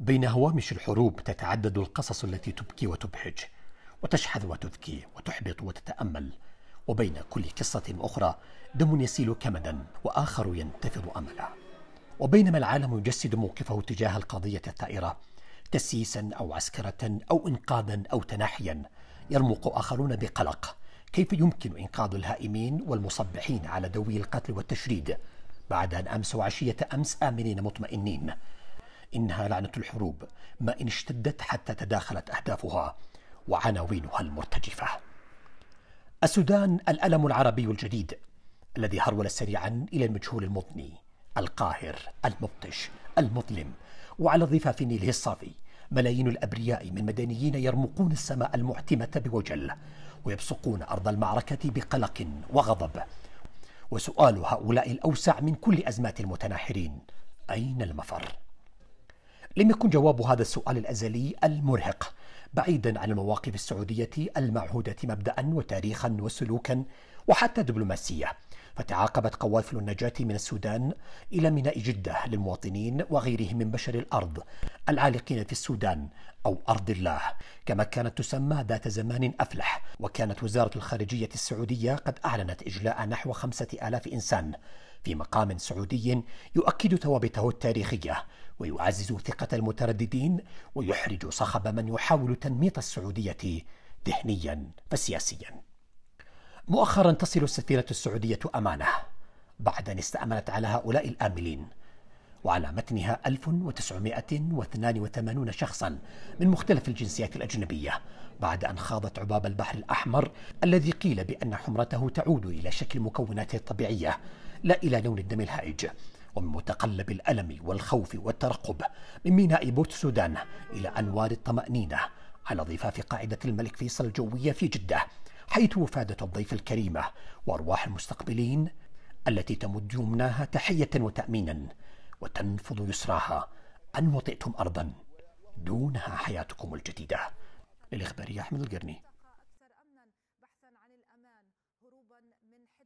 بين هوامش الحروب تتعدد القصص التي تبكي وتبهج وتشحذ وتذكي وتحبط وتتأمل وبين كل قصة أخرى دم يسيل كمدا وآخر ينتفض أملا وبينما العالم يجسد موقفه تجاه القضية الثائرة تسييسا أو عسكرة أو إنقاذا أو تناحيا يرمق آخرون بقلق كيف يمكن إنقاذ الهائمين والمصبحين على دوي القتل والتشريد بعد أن أمسوا عشية أمس آمنين مطمئنين إنها لعنة الحروب ما إن اشتدت حتى تداخلت أهدافها وعناوينها المرتجفة السودان الألم العربي الجديد الذي هرول سريعا إلى المجهول المضني القاهر المبطش المظلم وعلى ضفاف نيله الصافي ملايين الأبرياء من مدنيين يرمقون السماء المعتمة بوجل ويبصقون أرض المعركة بقلق وغضب وسؤال هؤلاء الأوسع من كل أزمات المتناحرين أين المفر؟ لم يكن جواب هذا السؤال الأزلي المرهق بعيدا عن المواقف السعودية المعهودة مبدأ وتاريخا وسلوكا وحتى دبلوماسية فتعاقبت قوافل النجاة من السودان إلى ميناء جدة للمواطنين وغيرهم من بشر الأرض العالقين في السودان أو أرض الله كما كانت تسمى ذات زمان أفلح وكانت وزارة الخارجية السعودية قد أعلنت إجلاء نحو خمسة آلاف إنسان في مقام سعودي يؤكد ثوابته التاريخية ويعزز ثقة المترددين ويحرج صخب من يحاول تنميط السعودية ذهنيا فسياسيا مؤخرا تصل السفيرة السعودية أمانة بعد أن استأمنت على هؤلاء الآملين وعلى متنها 1982 شخصا من مختلف الجنسيات الأجنبية بعد أن خاضت عباب البحر الأحمر الذي قيل بأن حمرته تعود إلى شكل مكوناته الطبيعية لا إلى لون الدم الهائج ومن متقلب الألم والخوف والترقب من ميناء بورت السودان إلى أنوار الطمأنينة على ضفاف قاعدة الملك فيصل الجوية في جدة حيث وفادة الضيف الكريمة وأرواح المستقبلين التي تمد يمناها تحية وتأمينا وتنفض يسراها أن وطئتم أرضا دونها حياتكم الجديدة للإخبار أحمد القرني